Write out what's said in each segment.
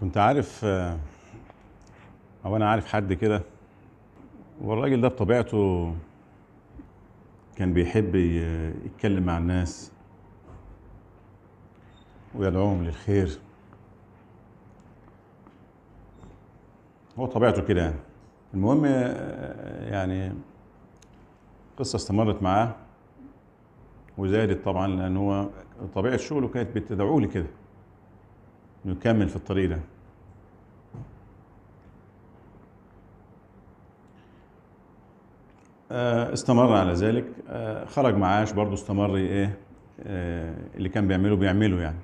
كنت عارف او انا عارف حد كده والراجل ده بطبيعته كان بيحب يتكلم مع الناس ويدعوهم للخير هو طبيعته كده يعني المهم يعني قصة استمرت معاه وزادت طبعا لان هو طبيعه شغله كانت بتدعوه لي كده نكمل في الطريق ده آه، استمر على ذلك آه، خرج معاش برضو استمر ايه آه، اللي كان بيعمله بيعمله يعني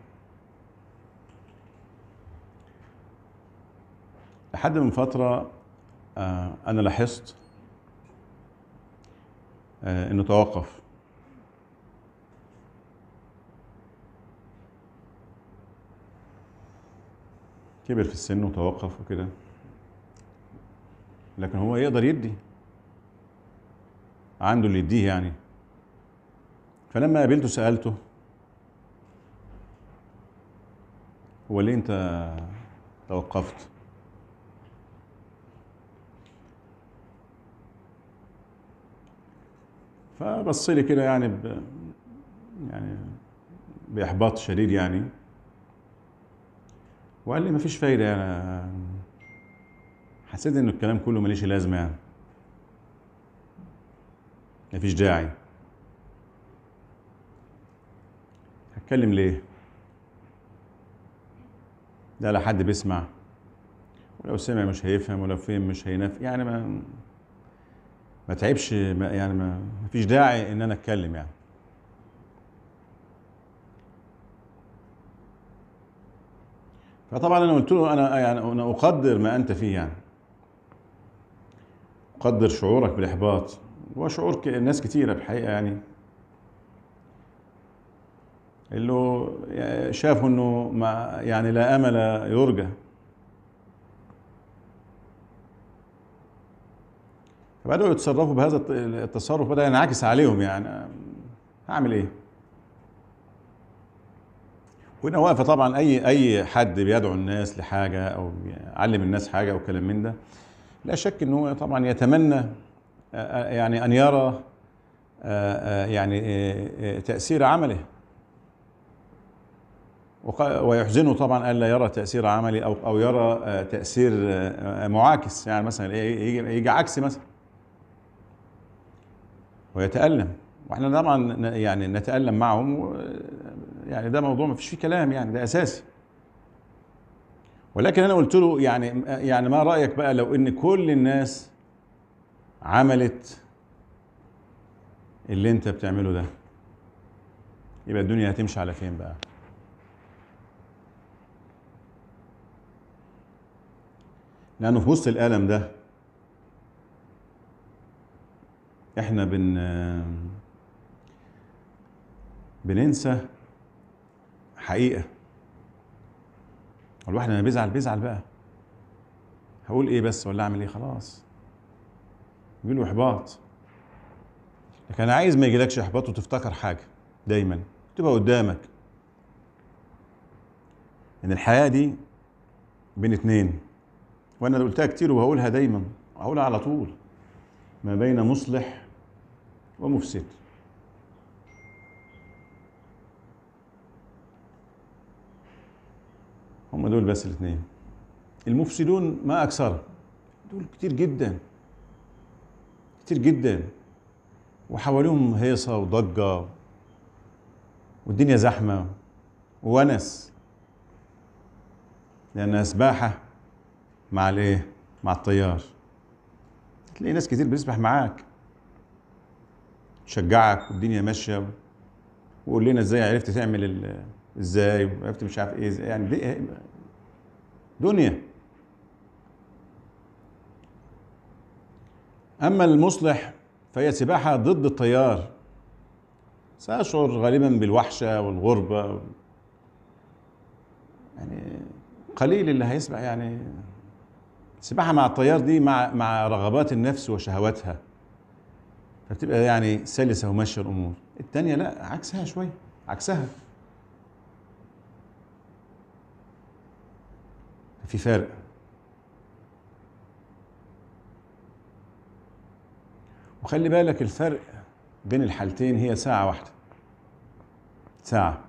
لحد من فترة أنا لاحظت إنه توقف كبر في السن وتوقف وكده لكن هو يقدر يدي عنده اللي يديه يعني فلما قابلته سألته هو ليه انت توقفت فبص لي كده يعني ب... يعني باحباط شديد يعني وقال لي مفيش فايدة يعني حسيت إن الكلام كله ماليش لازمة يعني مفيش داعي هتكلم ليه؟ ده لا حد بيسمع ولو سمع مش هيفهم ولو فهم مش هينف يعني ما ما تعبش ما يعني ما فيش داعي ان انا اتكلم يعني فطبعا انا قلت له انا يعني انا اقدر ما انت فيه يعني اقدر شعورك بالاحباط وشعور ناس كثيره بحقيقه يعني اللي شافوا انه ما يعني لا امل يرجى فبداوا يتصرفوا بهذا التصرف بدا ينعكس عليهم يعني هعمل ايه وهنا واقفه طبعا اي اي حد بيدعو الناس لحاجه او بيعلم الناس حاجه او كلام من ده لا شك ان هو طبعا يتمنى يعني ان يرى يعني تاثير عمله ويحزنه طبعا الا يرى تاثير عملي او او يرى تاثير معاكس يعني مثلا يجي, يجي عكس مثلا ويتالم واحنا طبعا يعني نتالم معهم يعني ده موضوع ما فيش فيه كلام يعني ده اساسي ولكن انا قلت له يعني يعني ما رايك بقى لو ان كل الناس عملت اللي انت بتعمله ده يبقى الدنيا هتمشي على فين بقى لانه في وسط الالم ده احنا بن بننسى حقيقه الواحد لما بيزعل بيزعل بقى هقول ايه بس ولا اعمل ايه خلاص بيقولوا احباط لكن انا عايز ما يجيلكش احباط وتفتكر حاجه دايما تبقى قدامك ان الحياه دي بين اتنين وانا قلتها كتير وهقولها دايما هقولها على طول ما بين مصلح ومفسد دول بس الاثنين المفسدون ما أكثر دول كتير جدا كتير جدا وحواليهم هيصة وضجة والدنيا زحمة وونس لأنها سباحة مع الإيه؟ مع الطيار تلاقي ناس كتير بتسبح معاك تشجعك والدنيا ماشية وقول لنا ازاي عرفت تعمل ازاي وعرفت مش عارف ايه يعني دنيا أما المصلح فهي سباحة ضد التيار سأشعر غالبا بالوحشة والغربة يعني قليل اللي هيسبح يعني السباحة مع التيار دي مع مع رغبات النفس وشهواتها فبتبقى يعني سلسة وماشية الأمور التانية لا عكسها شوية عكسها في فارق وخلي بالك الفرق بين الحالتين هي ساعة واحدة ساعة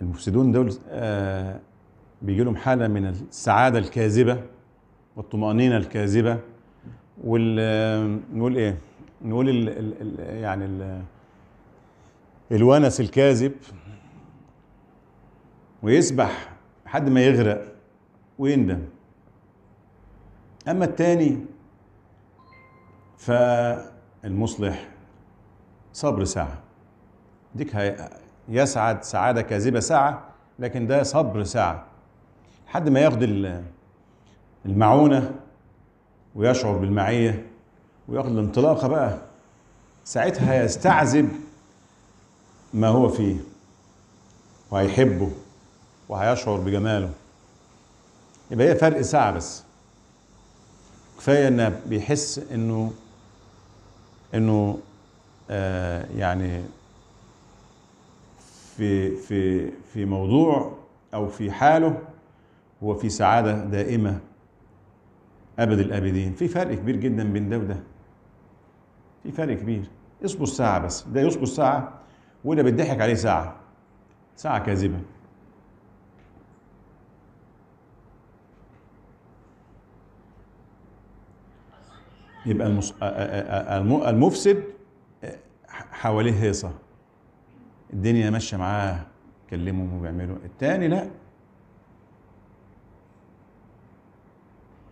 المفسدون دول آه، بيجي لهم حالة من السعادة الكاذبة والطمأنينة الكاذبة وال آه، نقول ايه؟ نقول الـ الـ يعني الـ الونس الكاذب ويسبح لحد ما يغرق ويندم اما الثاني فالمصلح صبر ساعه ديك يسعد سعاده كاذبه ساعه لكن ده صبر ساعه لحد ما ياخد المعونه ويشعر بالمعيه وياخد الانطلاقه بقى ساعتها يستعذب ما هو فيه وهيحبه وهيشعر بجماله يبقى هي فرق ساعة بس كفاية انه بيحس انه انه آه يعني في في في موضوع او في حاله هو في سعادة دائمة أبد الآبدين في فرق كبير جدا بين ده وده في فرق كبير اصبر ساعة بس ده يصبر ساعة وده بيضحك عليه ساعة ساعة كاذبة يبقى المفسد حواليه هيصه الدنيا ماشيه معاه كلمه وبيعملوا الثاني لا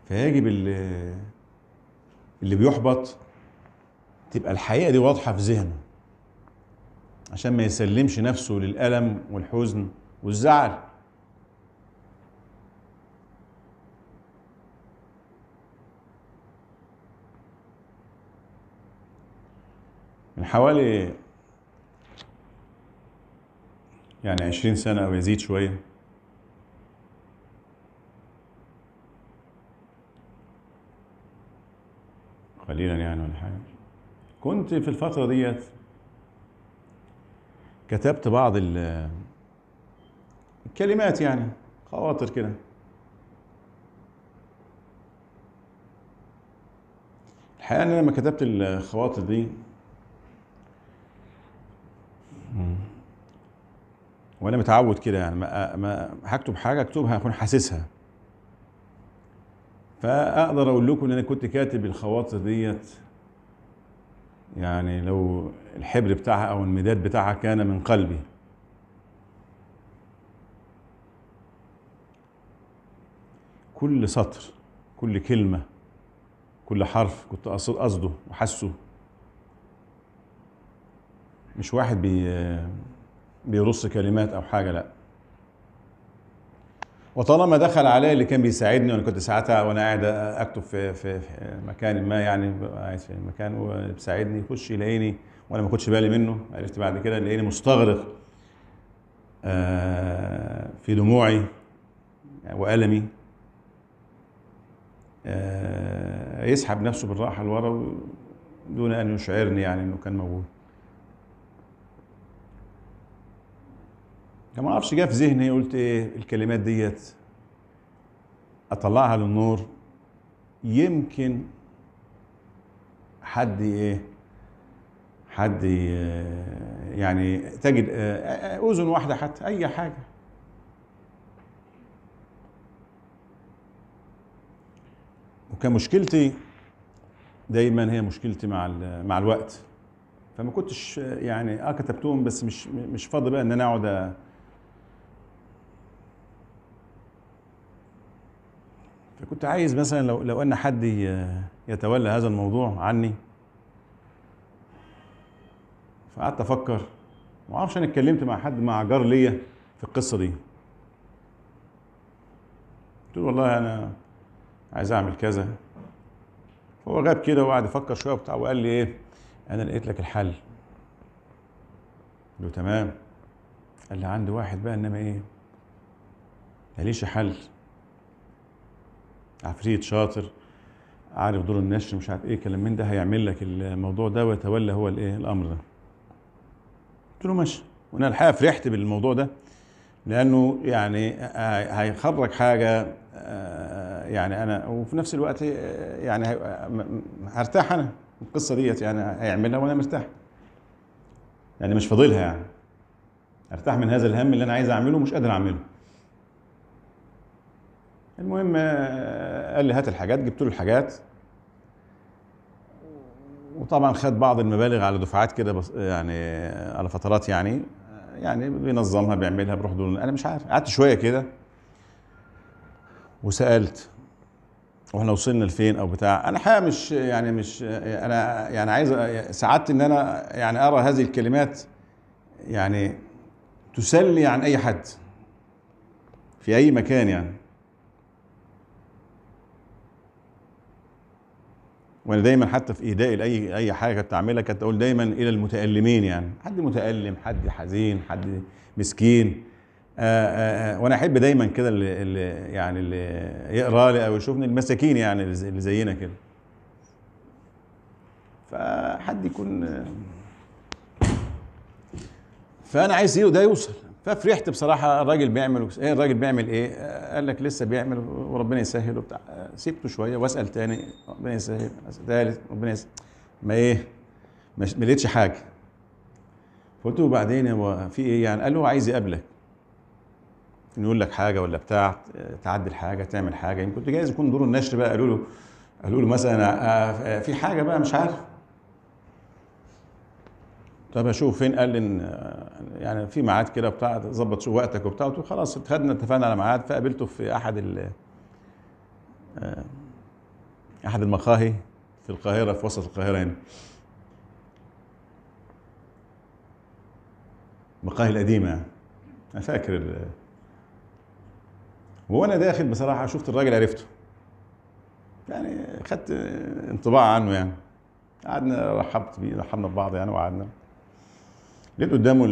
فيجب اللي, اللي بيحبط تبقى الحقيقه دي واضحه في ذهنه عشان ما يسلمش نفسه للالم والحزن والزعل من حوالي يعني عشرين سنة أو يزيد شوية قليلا يعني ولا حاجة كنت في الفترة ديت كتبت بعض الكلمات يعني خواطر كده الحقيقة أنا لما كتبت الخواطر دي وانا متعود كده يعني ما, ما هكتب حاجه اكتبها اكون حاسسها فاقدر اقول لكم ان انا كنت كاتب الخواطر ديت يعني لو الحبر بتاعها او المداد بتاعها كان من قلبي كل سطر كل كلمه كل حرف كنت قصده وحاسه مش واحد بي بيرص كلمات او حاجه لا وطالما دخل عليا اللي كان بيساعدني وانا كنت ساعتها وانا قاعد اكتب في في مكان ما يعني قاعد في مكان وبيساعدني يخش يلاقيني وانا ما كنتش بالي منه عرفت بعد كده لقيني مستغرق آه، في دموعي والمي آه، يسحب نفسه بالراحه لورا دون ان يشعرني يعني انه كان موجود يعني ما اعرفش جه في ذهني قلت ايه الكلمات ديت اطلعها للنور يمكن حد ايه حد يعني تجد آه، آه، اذن واحده حتى اي حاجه وكان مشكلتي دايما هي مشكلتي مع مع الوقت فما كنتش آه، يعني اه كتبتهم بس مش مش فاضي بقى ان انا اقعد كنت عايز مثلا لو لو ان حد يتولى هذا الموضوع عني فقعدت افكر ما اعرفش انا اتكلمت مع حد مع جار ليا في القصه دي قلت له والله انا عايز اعمل كذا فهو غاب كده وقعد يفكر شويه وبتاع وقال لي ايه انا لقيت لك الحل قلت له تمام قال لي عندي واحد بقى انما ايه ماليش حل عفريت شاطر عارف دور النشر مش عارف ايه كلام من ده هيعمل لك الموضوع ده ويتولى هو الايه الامر ده قلت له ماشي وانا الحقيقه فرحت بالموضوع ده لانه يعني آه، آه، هيخرج حاجه آه، يعني انا وفي نفس الوقت يعني هرتاح انا القصه ديت يعني هيعملها وانا مرتاح يعني مش فاضلها يعني ارتاح من هذا الهم اللي انا عايز اعمله ومش قادر اعمله المهم آه، قال لي هات الحاجات جبت له الحاجات وطبعا خد بعض المبالغ على دفعات كده بس يعني آه، على فترات يعني آه، يعني بينظمها بيعملها بروح دول انا مش عارف قعدت شويه كده وسالت واحنا وصلنا لفين او بتاع انا حقيقه مش يعني مش انا يعني عايز سعدت ان انا يعني ارى هذه الكلمات يعني تسلي عن اي حد في اي مكان يعني وانا دايما حتى في ايدائي لاي اي حاجه كنت اعملها كنت اقول دايما الى المتالمين يعني حد متالم حد حزين حد مسكين آآ آه، آآ آه، آه، وانا احب دايما كده اللي, اللي يعني اللي يقرا لي او يشوفني المساكين يعني اللي زينا كده فحد يكون فانا عايز ايه وده يوصل ففرحت بصراحه الراجل بيعمل ايه الراجل بيعمل ايه قال لك لسه بيعمل وربنا يسهل وبتاع سيبته شويه واسال تاني ربنا يسهل ثالث ربنا يسهل ما ايه ما لقيتش حاجه فقلت له بعدين هو في ايه يعني قال له هو عايز يقابلك يقول لك حاجه ولا بتاع تعدل حاجه تعمل حاجه يمكن يعني جايز يكون دور النشر بقى قالوا له قالوا له مثلا آه، في حاجه بقى مش عارف طب اشوف فين قال لي ان يعني في ميعاد كده بتاع ظبط شو وقتك وبتاع قلت له خلاص اتخذنا اتفقنا على ميعاد فقابلته في احد ال آه، احد المقاهي في القاهره في وسط القاهره هنا المقاهي القديمه يعني. انا فاكر وانا داخل بصراحه شفت الراجل عرفته يعني خدت انطباع عنه يعني قعدنا رحبت بيه رحبنا ببعض يعني وقعدنا جيت قدامه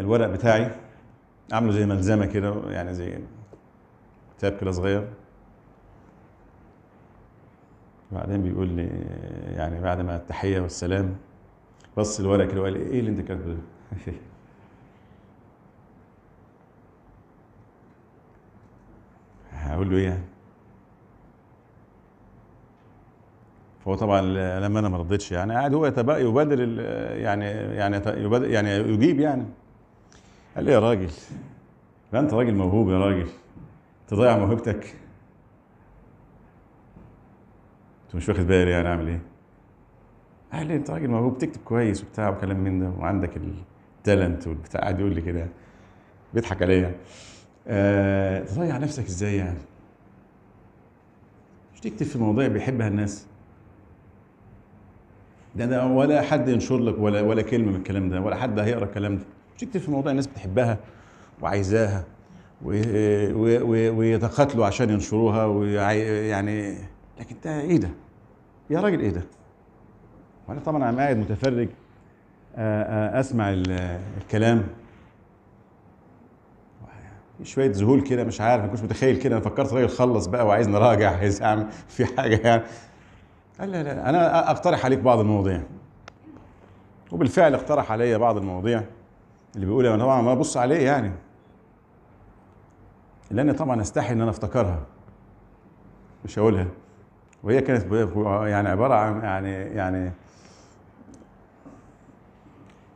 الورق بتاعي عامله زي ملزمه كده يعني زي كتاب كده صغير وبعدين بيقول لي يعني بعد ما التحيه والسلام بص الورق كده وقال لي ايه اللي انت كاتبه ده؟ هقول له ايه يعني؟ هو طبعا لما انا ما رضيتش يعني قاعد هو يتبقى يبادر يعني يعني يبادر يعني يجيب يعني قال لي يا راجل لا انت راجل موهوب يا راجل تضيع موهبتك انت مش واخد بالي يعني اعمل ايه قال لي انت راجل موهوب تكتب كويس وبتاع وكلام من ده وعندك التالنت والبتاع قاعد يقول لي كده بيضحك عليا آه تضيع نفسك ازاي يعني مش تكتب في مواضيع بيحبها الناس ده ولا حد ينشر لك ولا ولا كلمه من الكلام ده ولا حد هيقرا الكلام ده مش كتير في موضوع الناس بتحبها وعايزاها ويتقاتلوا عشان ينشروها ويعني لكن ده ايه ده؟ يا راجل ايه ده؟ وانا طبعا انا قاعد متفرج اسمع الكلام شويه ذهول كده مش عارف ما كنتش متخيل كده انا فكرت راجل خلص بقى وعايز نراجع عايز اعمل في حاجه يعني لا لا انا اقترح عليك بعض المواضيع وبالفعل اقترح علي بعض المواضيع اللي بيقول انا طبعا ما ابص عليه يعني اللي انا طبعا استحي ان انا افتكرها مش هقولها وهي كانت يعني عباره عن يعني يعني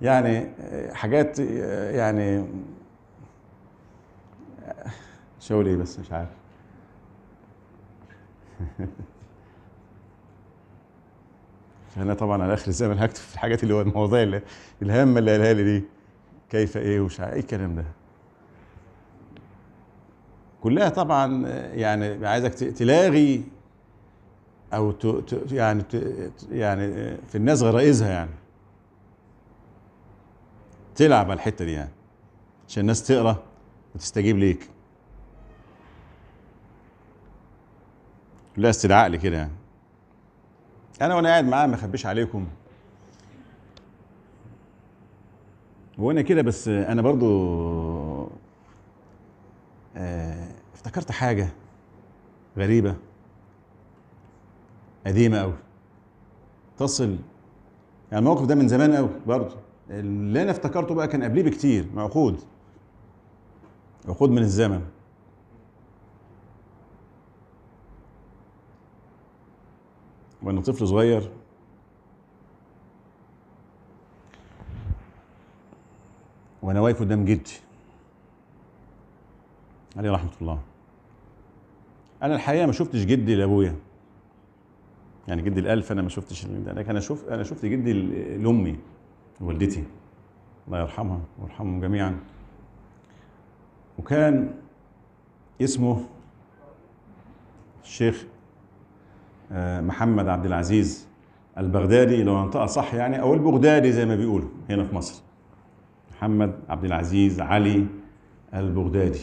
يعني حاجات يعني مش هقول ايه بس مش عارف انا طبعا على اخر الزمن هكتب في الحاجات اللي هو المواضيع اللي الهامه اللي قالها لي دي كيف ايه ومش ايه الكلام ده كلها طبعا يعني عايزك تلاغي او ت ت يعني ت يعني في الناس غرائزها يعني تلعب على الحته دي يعني عشان الناس تقرا وتستجيب ليك كلها استدعاء لي كده يعني انا وانا قاعد معاه ما اخبيش عليكم وانا كده بس انا برضو آه افتكرت حاجه غريبه قديمه قوي تصل يعني الموقف ده من زمان قوي برضه اللي انا افتكرته بقى كان قبليه بكتير معقود عقود من الزمن وانا طفل صغير وانا واقف قدام جدي عليه رحمه الله انا الحقيقه ما شفتش جدي لابويا يعني جدي الالف انا ما شفتش لكن انا شوف انا شفت جدي لامي والدتي الله يرحمها ويرحمهم جميعا وكان اسمه الشيخ آه، محمد عبد العزيز البغدادي لو انطقها صح يعني او البغدادي زي ما بيقولوا هنا في مصر محمد عبد العزيز علي البغدادي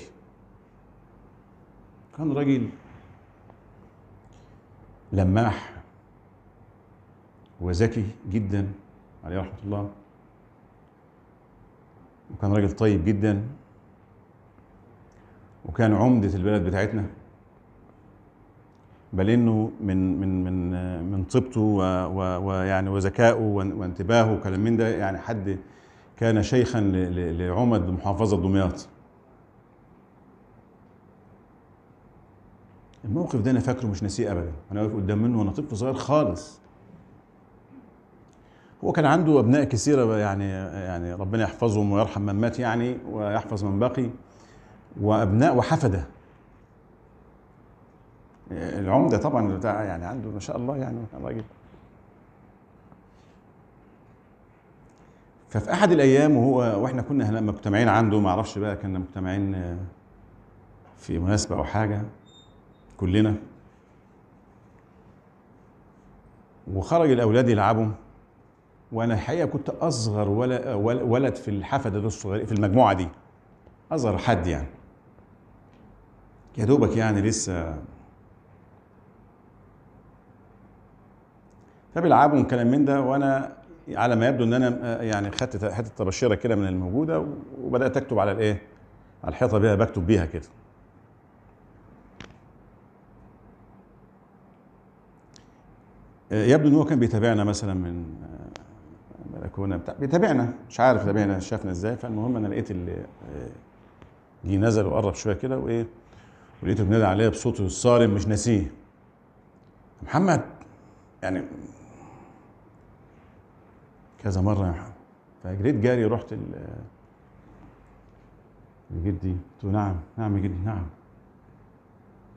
كان راجل لماح وذكي جدا عليه رحمه الله وكان راجل طيب جدا وكان عمدة البلد بتاعتنا بل انه من من من من طيبته ويعني وذكائه وانتباهه وكلام من ده يعني حد كان شيخا لعمد محافظه دمياط الموقف ده انا فاكره مش ناسيه ابدا انا واقف قدام منه وانا طفل صغير خالص هو كان عنده ابناء كثيره يعني يعني ربنا يحفظهم ويرحم من مات يعني ويحفظ من بقي وابناء وحفده العمده طبعا بتاع يعني عنده ما شاء الله يعني راجل ففي احد الايام وهو واحنا كنا هنا مجتمعين عنده ما اعرفش بقى كنا مجتمعين آه، في مناسبه او حاجه كلنا وخرج الاولاد يلعبوا وانا الحقيقه كنت اصغر ولد في الحفله ده الصغير في المجموعه دي اصغر حد يعني يا دوبك يعني لسه فبيلعبوا وكلام من ده وانا على ما يبدو ان انا آه، يعني خدت حته تبشيره كده من الموجوده وبدات اكتب على الايه؟ على الحيطه بيها بكتب بيها كده. آه، يبدو ان هو كان بيتابعنا مثلا من بلكونه آه، بتاع بيتابعنا مش عارف تابعنا شافنا ازاي فالمهم انا لقيت اللي جه نزل وقرب شويه كده وايه ولقيته بينادي عليه بصوته الصارم مش ناسيه محمد يعني كذا مره يا محمد فجريت جاري رحت لجدي قلت له نعم نعم يا جدي نعم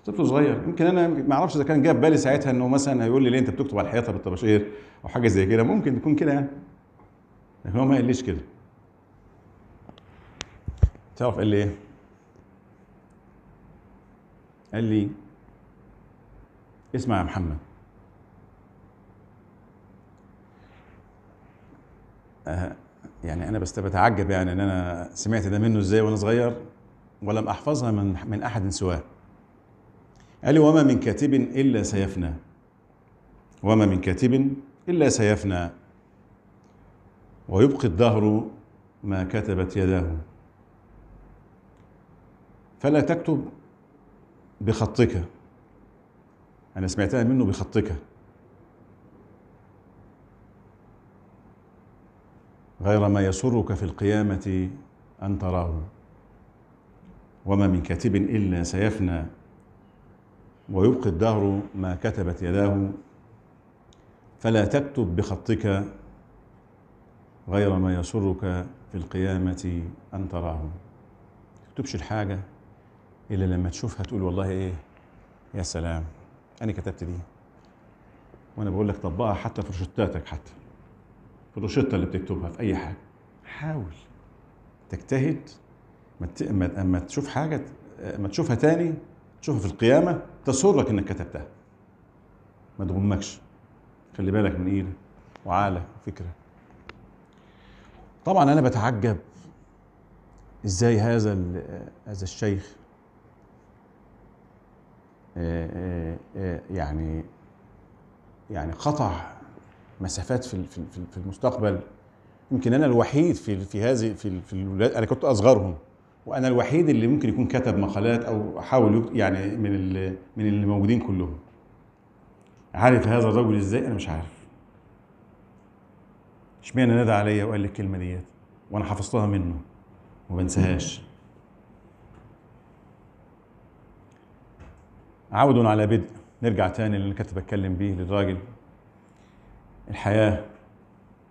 طفل صغير يمكن انا ما اعرفش اذا كان جاب بالي ساعتها انه مثلا هيقول لي ليه انت بتكتب على الحيطه بالطباشير او حاجه زي كده ممكن تكون كده يعني لكن هو ما قاليش كده تعرف قال لي ايه؟ قال لي اسمع يا محمد يعني انا بس بتعجب يعني ان انا سمعت ده منه ازاي وانا صغير ولم احفظها من من احد سواه قال لي وما من كاتب الا سيفنى وما من كاتب الا سيفنى ويبقي الدهر ما كتبت يداه فلا تكتب بخطك انا سمعتها منه بخطك غير ما يسرك في القيامة أن تراه وما من كاتب إلا سيفنى ويبقي الدهر ما كتبت يداه فلا تكتب بخطك غير ما يسرك في القيامة أن تراه تكتبش الحاجة إلا لما تشوفها تقول والله إيه يا سلام أنا كتبت دي وأنا بقول لك طبقها حتى في روشتاتك حتى في الروشته اللي بتكتبها في اي حاجه حاول تجتهد اما اما تشوف حاجه اما تشوفها تاني تشوفها في القيامه تسرك انك كتبتها ما تغمكش خلي بالك من ايدك وعالة فكرة طبعا انا بتعجب ازاي هذا هذا الشيخ يعني يعني قطع مسافات في في في المستقبل يمكن انا الوحيد في في هذه في, في الولاد انا كنت اصغرهم وانا الوحيد اللي ممكن يكون كتب مقالات او حاول يعني من من اللي موجودين كلهم عارف هذا الرجل ازاي انا مش عارف اشمعنى نادى عليا وقال لي الكلمه ديت وانا حفظتها منه وما بنساهاش عود على بدء نرجع تاني اللي انا كنت بتكلم بيه للراجل الحياة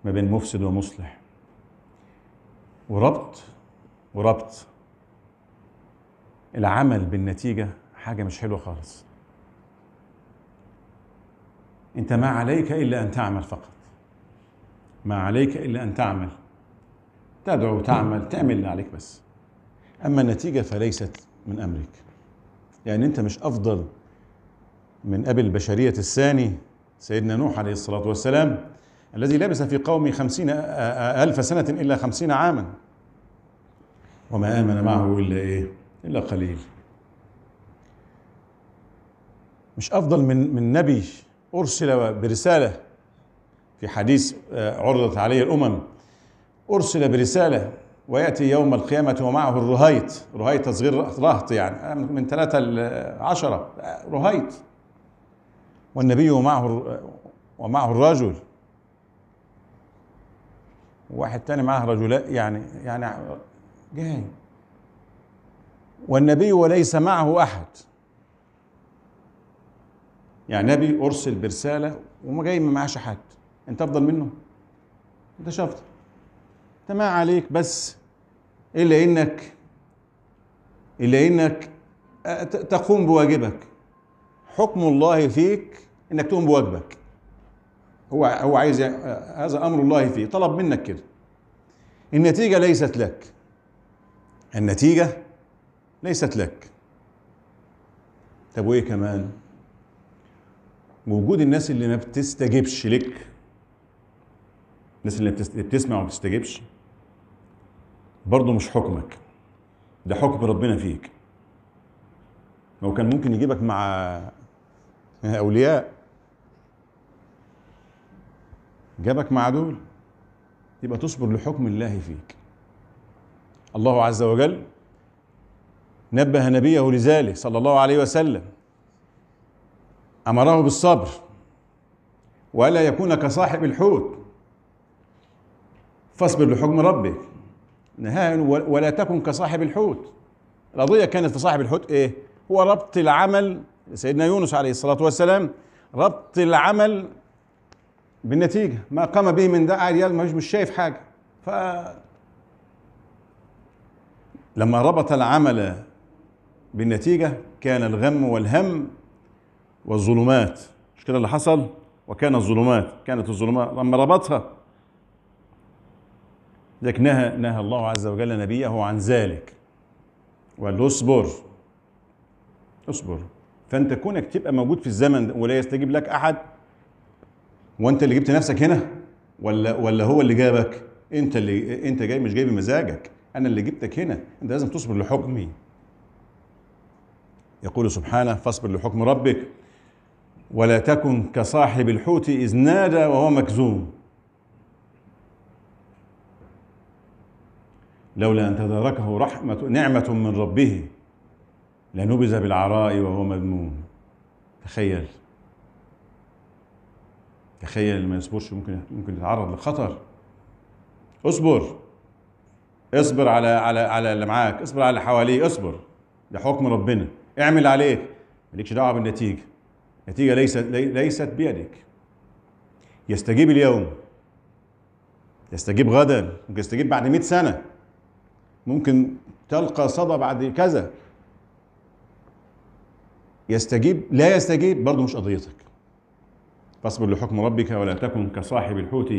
ما بين مفسد ومصلح وربط وربط العمل بالنتيجة حاجة مش حلوة خالص انت ما عليك إلا أن تعمل فقط ما عليك إلا أن تعمل تدعو تعمل تعمل اللي عليك بس أما النتيجة فليست من أمرك يعني أنت مش أفضل من أبي البشرية الثاني سيدنا نوح عليه الصلاة والسلام الذي لبس في قومه خمسين ألف سنة إلا خمسين عاما وما آمن معه إلا إيه إلا قليل مش أفضل من من نبي أرسل برسالة في حديث عرضت عليه الأمم أرسل برسالة ويأتي يوم القيامة ومعه الرهيط رهيط صغير رهط يعني من ثلاثة لعشرة رهيط والنبي ومعه ومعه الرجل واحد تاني معاه رجلان يعني يعني جاي والنبي وليس معه احد يعني نبي ارسل برساله وما جاي ما معاش حد انت افضل منه انت شفت انت ما عليك بس الا انك الا انك تقوم بواجبك حكم الله فيك انك تقوم بواجبك هو هو عايز هذا امر الله فيه طلب منك كده النتيجه ليست لك النتيجه ليست لك طب وايه كمان وجود الناس اللي ما بتستجبش لك الناس اللي بتسمع وما بتستجبش برضه مش حكمك ده حكم ربنا فيك هو كان ممكن يجيبك مع من الاولياء جابك مع دول يبقى تصبر لحكم الله فيك الله عز وجل نبه نبيه لذلك صلى الله عليه وسلم امره بالصبر والا يكون كصاحب الحوت فاصبر لحكم ربك نهاية ولا تكن كصاحب الحوت القضيه كانت في صاحب الحوت ايه هو ربط العمل سيدنا يونس عليه الصلاة والسلام ربط العمل بالنتيجة ما قام به من داعي ريال مش مش شايف حاجة ف لما ربط العمل بالنتيجة كان الغم والهم والظلمات مش كده اللي حصل وكان الظلمات كانت الظلمات لما ربطها لك نهى نهى الله عز وجل نبيه عن ذلك وقال له اصبر اصبر فانت كونك تبقى موجود في الزمن ده ولا يستجيب لك احد وانت اللي جبت نفسك هنا ولا ولا هو اللي جابك انت اللي انت جاي مش جاي بمزاجك انا اللي جبتك هنا انت لازم تصبر لحكمي يقول سبحانه فاصبر لحكم ربك ولا تكن كصاحب الحوت اذ نادى وهو مكزوم لولا ان تداركه رحمه نعمه من ربه لنبذ بالعراء وهو مذموم تخيل تخيل اللي ما يصبرش ممكن ممكن يتعرض لخطر اصبر اصبر على على على اللي معاك اصبر على اللي حواليك اصبر ده حكم ربنا اعمل اللي عليك مالكش دعوه بالنتيجه النتيجه ليست ليست بيدك يستجيب اليوم يستجيب غدا ممكن يستجيب بعد 100 سنه ممكن تلقى صدى بعد كذا يستجيب لا يستجيب برضه مش قضيتك فاصبر لحكم ربك ولا تكن كصاحب الحوت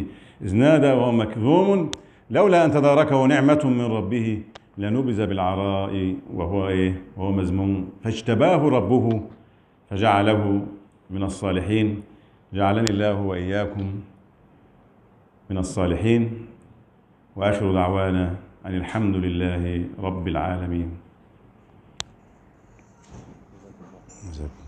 إذ نادى وهو مكذوم لولا أن تداركه نعمة من ربه لنبذ بالعراء وهو إيه وهو مذموم فاجتباه ربه فجعله من الصالحين جعلني الله وإياكم من الصالحين وآخر دعوانا أن الحمد لله رب العالمين was a